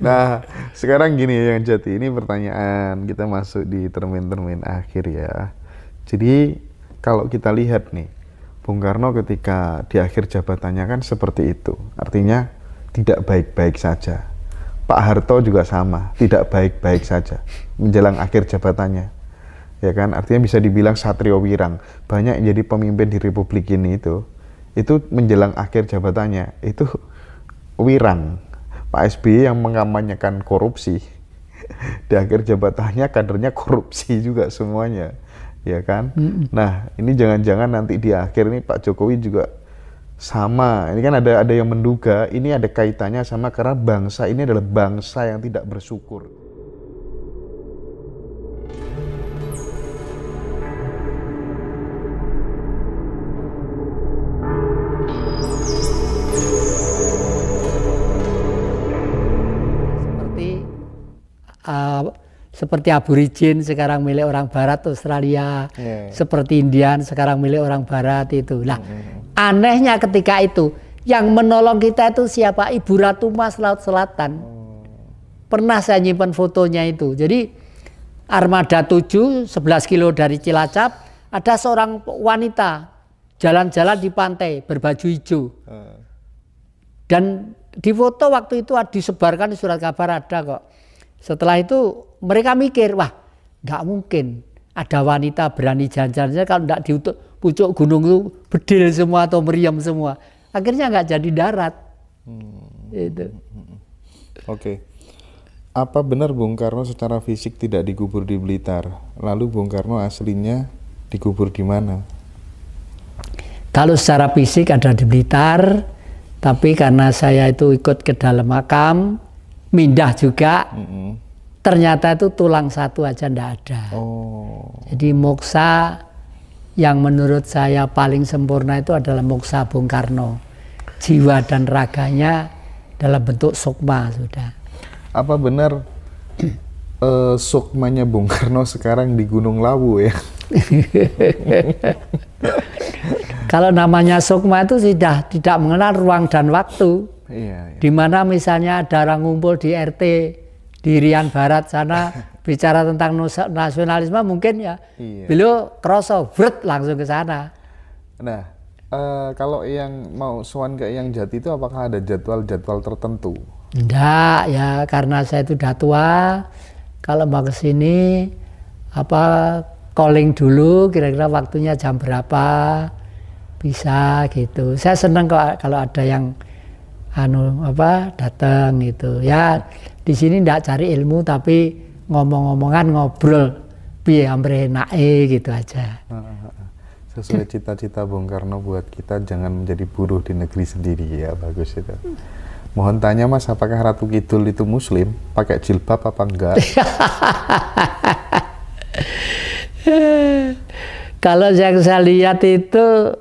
nah, sekarang gini yang jati ini pertanyaan kita masuk di termin-termin akhir ya. Jadi kalau kita lihat nih, Bung Karno ketika di akhir jabatannya kan seperti itu. Artinya tidak baik-baik saja. Pak Harto juga sama, tidak baik-baik saja menjelang akhir jabatannya. Ya kan, artinya bisa dibilang satrio wirang. Banyak yang jadi pemimpin di republik ini itu itu menjelang akhir jabatannya itu wirang Pak SBY yang mengamanyakan korupsi di akhir jabatannya kadernya korupsi juga semuanya ya kan mm -hmm. nah ini jangan-jangan nanti di akhir ini Pak Jokowi juga sama ini kan ada ada yang menduga ini ada kaitannya sama karena bangsa ini adalah bangsa yang tidak bersyukur seperti aborigin sekarang milik orang barat Australia, yeah. seperti Indian sekarang milik orang barat itu. Lah, mm. anehnya ketika itu yang menolong kita itu siapa? Ibu Ratu Mas Laut Selatan. Oh. Pernah saya nyimpan fotonya itu. Jadi armada 7 11 kilo dari Cilacap ada seorang wanita jalan-jalan di pantai berbaju hijau. Dan di foto waktu itu disebarkan di surat kabar ada kok. Setelah itu mereka mikir, wah nggak mungkin ada wanita berani jalan kalau nggak di pucuk gunung itu bedil semua atau meriam semua. Akhirnya nggak jadi darat. Hmm. Itu. Oke. Okay. Apa benar Bung Karno secara fisik tidak dikubur di Blitar? Lalu Bung Karno aslinya dikubur di mana? Kalau secara fisik ada di Blitar, tapi karena saya itu ikut ke dalam makam, mindah juga. Mm -hmm ternyata itu tulang satu aja ndak ada. Oh. Jadi moksa yang menurut saya paling sempurna itu adalah moksa Bung Karno. Jiwa dan raganya dalam bentuk sukma sudah. Apa benar uh, sukmanya Bung Karno sekarang di Gunung Lawu ya? Kalau namanya sukma itu sudah tidak mengenal ruang dan waktu. Iya, iya. Dimana misalnya ada orang ngumpul di RT di Rian Barat sana bicara tentang nasionalisme mungkin ya iya. beliau crossover langsung ke sana. Nah, uh, kalau yang mau suan ke yang Jati itu apakah ada jadwal-jadwal tertentu? Enggak ya, karena saya itu udah tua. Kalau mau ke sini apa calling dulu kira-kira waktunya jam berapa bisa gitu. Saya senang kalau ada yang anu apa datang gitu ya di sini ndak cari ilmu tapi ngomong-ngomongan ngobrol piye ambre nae gitu aja sesuai gitu. cita-cita Bung Karno buat kita jangan menjadi buruh di negeri sendiri ya bagus itu mohon tanya mas apakah Ratu Kidul itu muslim pakai jilbab apa enggak kalau yang saya lihat itu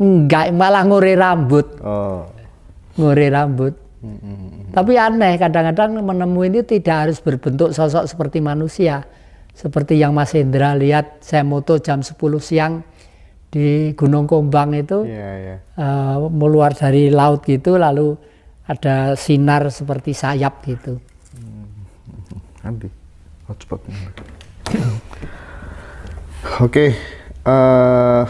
enggak malah nguri rambut oh ngore rambut. Tapi aneh, kadang-kadang menemui ini tidak harus berbentuk sosok seperti manusia. Seperti yang Mas Indra lihat, saya moto jam 10 siang di Gunung Kombang itu, yeah, yeah. Uh, meluar dari laut gitu, lalu ada sinar seperti sayap gitu. Mm-hmm. Andi, cepat. Oke, okay. uh,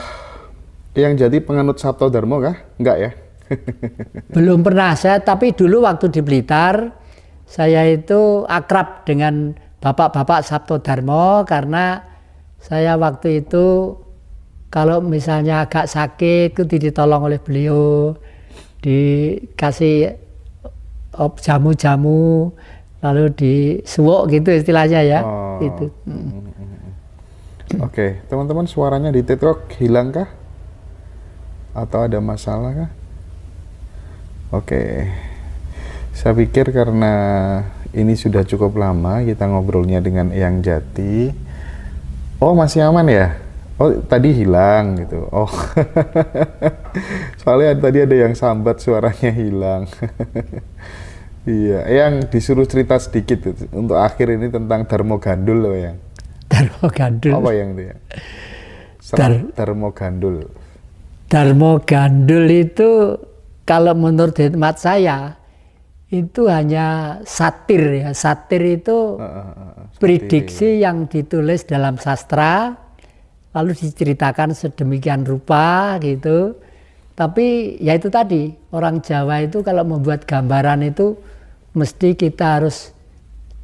eh, yang jadi penganut Sabto Dharma kah? Enggak ya? Belum pernah saya, tapi dulu waktu di Blitar saya itu akrab dengan bapak-bapak Sabto Darmo karena saya waktu itu kalau misalnya agak sakit itu ditolong oleh beliau dikasih jamu-jamu lalu disuwok gitu istilahnya ya oh. itu hmm. Hmm. oke okay. teman-teman suaranya di TikTok hilangkah atau ada masalah kah Oke, saya pikir karena ini sudah cukup lama kita ngobrolnya dengan Eyang Jati. Oh masih aman ya? Oh tadi hilang gitu. Oh soalnya tadi ada yang sambat suaranya hilang. iya, Eyang disuruh cerita sedikit gitu, untuk akhir ini tentang Dharma Gandul loh yang. Dharma Gandul. Apa yang dia? Dar Dharma Gandul. Dharma Gandul itu kalau menurut hikmat saya itu hanya satir ya. Satir itu prediksi yang ditulis dalam sastra lalu diceritakan sedemikian rupa gitu. Tapi ya itu tadi, orang Jawa itu kalau membuat gambaran itu mesti kita harus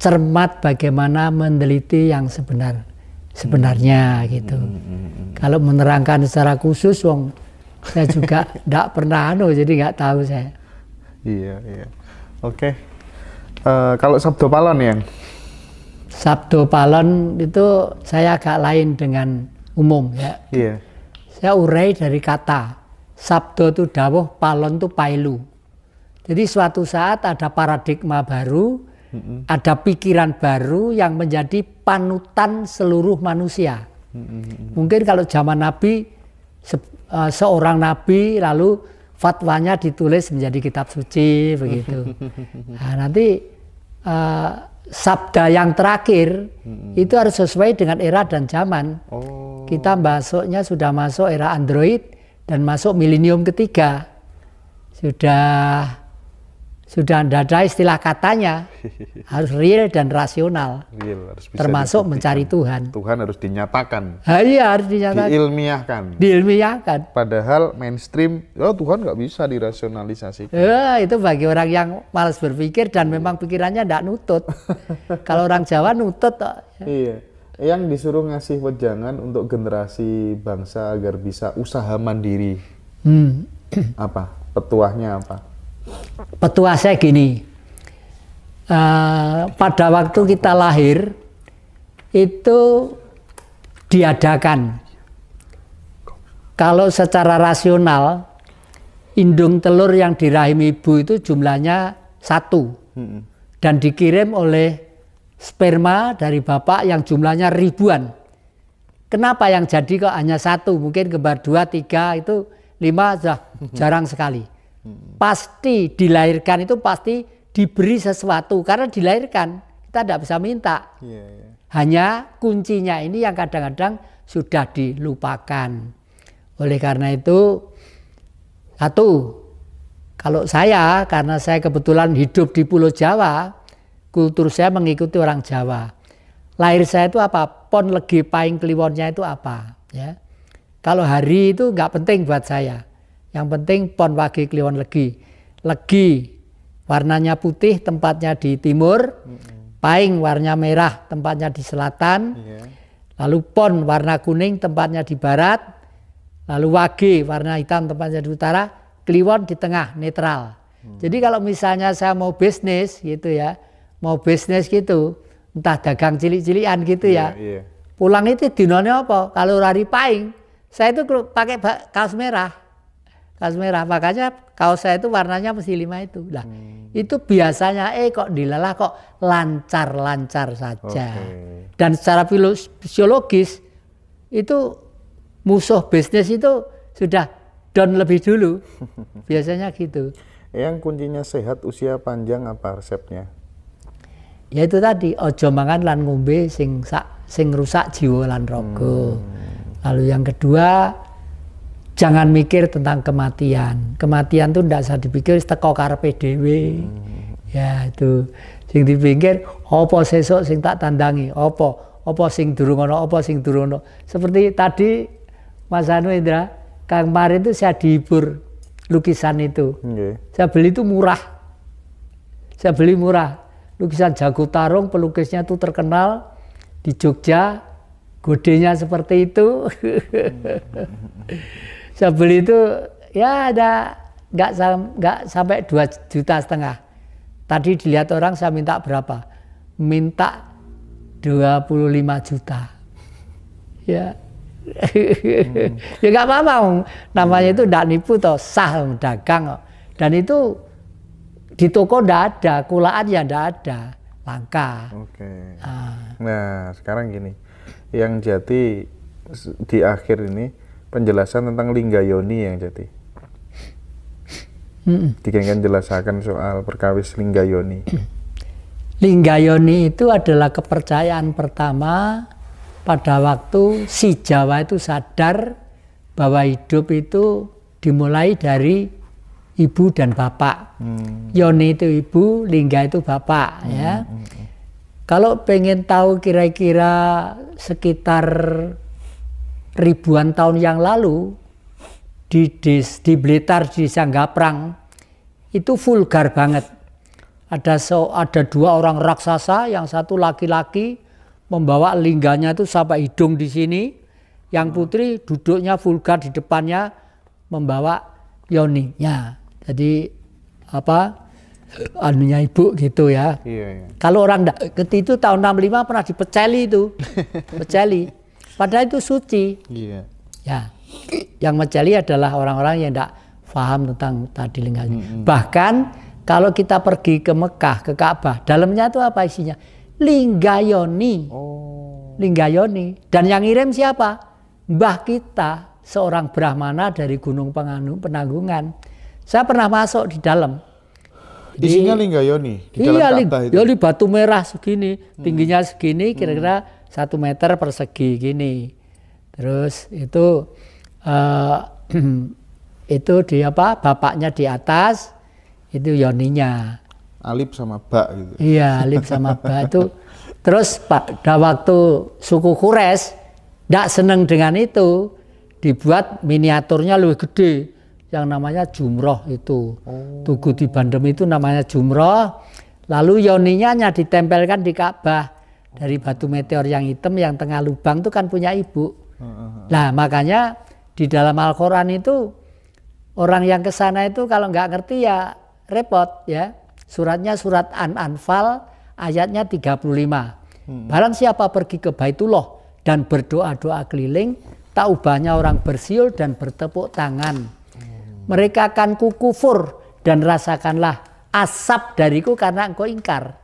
cermat bagaimana meneliti yang sebenar sebenarnya hmm. gitu. hmm. hmm, hmm, hmm. Kalau menerangkan secara khusus wong saya juga tidak pernah anu jadi nggak tahu saya iya iya oke okay. uh, eh, kalau Sabdo Palon yang Sabdo Palon itu saya agak lain dengan umum ya iya saya urai dari kata Sabdo itu dawuh Palon itu pailu jadi suatu saat ada paradigma baru mm -hmm. ada pikiran baru yang menjadi panutan seluruh manusia. Mm -hmm. Mungkin kalau zaman Nabi se, uh, seorang nabi lalu fatwanya ditulis menjadi kitab suci begitu. Nah, nanti uh, sabda yang terakhir hmm. itu harus sesuai dengan era dan zaman. Oh. Kita masuknya sudah masuk era Android dan masuk milenium ketiga. Sudah sudah tidak ada istilah katanya harus real dan rasional real, harus bisa termasuk dibuktikan. mencari Tuhan Tuhan harus dinyatakan ha, ah, iya harus dinyatakan diilmiahkan diilmiahkan padahal mainstream oh Tuhan nggak bisa dirasionalisasi. ya, itu bagi orang yang malas berpikir dan iya. memang pikirannya tidak nutut kalau orang Jawa nutut iya yang disuruh ngasih wejangan untuk generasi bangsa agar bisa usaha mandiri hmm. apa petuahnya apa petua saya gini, uh, pada waktu kita lahir itu diadakan. Kalau secara rasional, indung telur yang dirahim ibu itu jumlahnya satu hmm. dan dikirim oleh sperma dari bapak yang jumlahnya ribuan. Kenapa yang jadi kok hanya satu? Mungkin kembar dua, tiga itu lima sudah jarang sekali. Hmm. Pasti dilahirkan itu pasti diberi sesuatu karena dilahirkan kita tidak bisa minta. Yeah, yeah. Hanya kuncinya ini yang kadang-kadang sudah dilupakan. Oleh karena itu satu kalau saya karena saya kebetulan hidup di Pulau Jawa, kultur saya mengikuti orang Jawa. Lahir saya itu apa? Pon legi paing kliwonnya itu apa? Ya. Kalau hari itu nggak penting buat saya. Yang penting pon wagi kliwon legi. Legi warnanya putih tempatnya di timur, mm-hmm. paing warnanya merah tempatnya di selatan. Iya. Lalu pon warna kuning tempatnya di barat. Lalu wagi warna hitam tempatnya di utara, kliwon di tengah netral. Mm. Jadi kalau misalnya saya mau bisnis gitu ya, mau bisnis gitu, entah dagang cilik-cilian gitu iya, ya. Iya. Pulang itu dinonya apa? Kalau rari paing, saya itu pakai kaos merah tas merah. Makanya kaos saya itu warnanya mesti lima itu. Lah, hmm. itu biasanya eh kok dilelah kok lancar-lancar saja. Okay. Dan secara fisiologis itu musuh bisnis itu sudah down lebih dulu. biasanya gitu. Yang kuncinya sehat usia panjang apa resepnya? Ya itu tadi ojo mangan lan ngombe sing sak, sing rusak jiwa lan rogo. Hmm. Lalu yang kedua jangan mikir tentang kematian. Kematian tuh tidak usah dipikir teko karepe dhewe. Hmm. Ya itu sing dipikir opo sesuk sing tak tandangi, opo opo sing durung ono, opo sing durung ono. Seperti tadi Mas Anu Indra, kang kemarin itu saya dihibur lukisan itu. Okay. Saya beli itu murah. Saya beli murah. Lukisan Jago Tarung pelukisnya itu terkenal di Jogja. Godenya seperti itu. Hmm. saya beli itu ya ada nggak nggak sampai dua juta setengah. Tadi dilihat orang saya minta berapa? Minta 25 juta. ya. Hmm. ya nggak apa-apa, namanya itu ndak nipu toh, sah dagang. Dan itu di toko ndak ada, ya ndak ada, langka. Oke. Okay. Ah. Nah, sekarang gini. Yang jadi di akhir ini penjelasan tentang lingga yoni yang jadi mm jelaskan soal perkawis lingga yoni lingga yoni itu adalah kepercayaan pertama pada waktu si Jawa itu sadar bahwa hidup itu dimulai dari ibu dan bapak. Hmm. Yoni itu ibu, Lingga itu bapak hmm. ya. Hmm, hmm. Kalau pengen tahu kira-kira sekitar ribuan tahun yang lalu di des, di Blitar di Sanggaprang itu vulgar banget. Ada so, ada dua orang raksasa, yang satu laki-laki membawa lingganya itu sampai hidung di sini, yang hmm. putri duduknya vulgar di depannya membawa yoninya. Jadi apa anunya ibu gitu ya. Iya, iya. Kalau orang ketika itu tahun 65 pernah dipeceli itu. Peceli. Padahal itu suci. Yeah. Ya. Yang mencari adalah orang-orang yang tidak paham tentang tadi lingkungan. Mm -hmm. Bahkan kalau kita pergi ke Mekah, ke Ka'bah, dalamnya itu apa isinya? Linggayoni. Oh. Linggayoni. Dan yang ngirim siapa? Mbah kita, seorang Brahmana dari Gunung Penganu, Penanggungan. Saya pernah masuk di dalam. Di, Isinya linggayoni di iya, dalam Ka'bah itu. Ya, di batu merah segini, tingginya segini, kira-kira hmm satu meter persegi gini terus itu uh, itu di apa bapaknya di atas itu yoninya alip sama bak gitu iya alip sama bak itu terus pada waktu suku kures tidak seneng dengan itu dibuat miniaturnya lebih gede yang namanya jumroh itu oh. tugu di bandem itu namanya jumroh lalu yoninya ditempelkan di Ka'bah dari batu meteor yang hitam yang tengah lubang itu kan punya ibu. Nah makanya di dalam Al-Quran itu orang yang kesana itu kalau nggak ngerti ya repot ya. Suratnya surat An-Anfal ayatnya 35. Hmm. Barang siapa pergi ke Baitullah dan berdoa-doa keliling, tak ubahnya orang bersiul dan bertepuk tangan. Hmm. Mereka akan kukufur dan rasakanlah asap dariku karena engkau ingkar.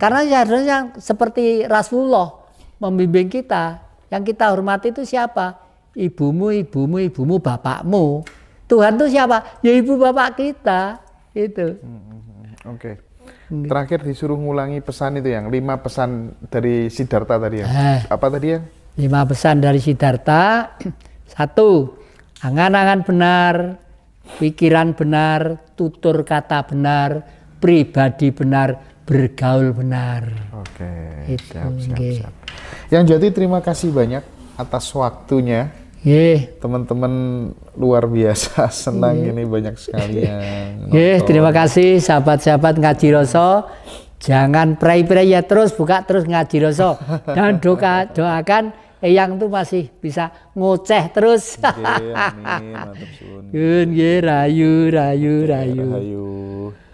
Karena seharusnya seperti Rasulullah membimbing kita, yang kita hormati itu siapa? Ibumu, ibumu, ibumu, bapakmu. Tuhan itu siapa? Ya ibu bapak kita. Itu. Oke. Okay. Gitu. Terakhir disuruh ngulangi pesan itu yang lima pesan dari Sidarta tadi ya. Eh, Apa tadi ya Lima pesan dari Sidarta. Satu, angan-angan benar, pikiran benar, tutur kata benar, pribadi benar, bergaul benar. Oke. Okay. Itu, siap, siap, siap. Yang jadi terima kasih banyak atas waktunya. Yeah. Teman-teman luar biasa senang yeah. ini banyak sekali yang. Yeah, terima kasih sahabat-sahabat ngaji roso. Jangan pray-pray ya terus buka terus ngaji roso dan doa doakan eyang tuh masih bisa ngoceh terus. Yeah, amin. Mantap suwun. Rayu, rayu, rayu. rayu.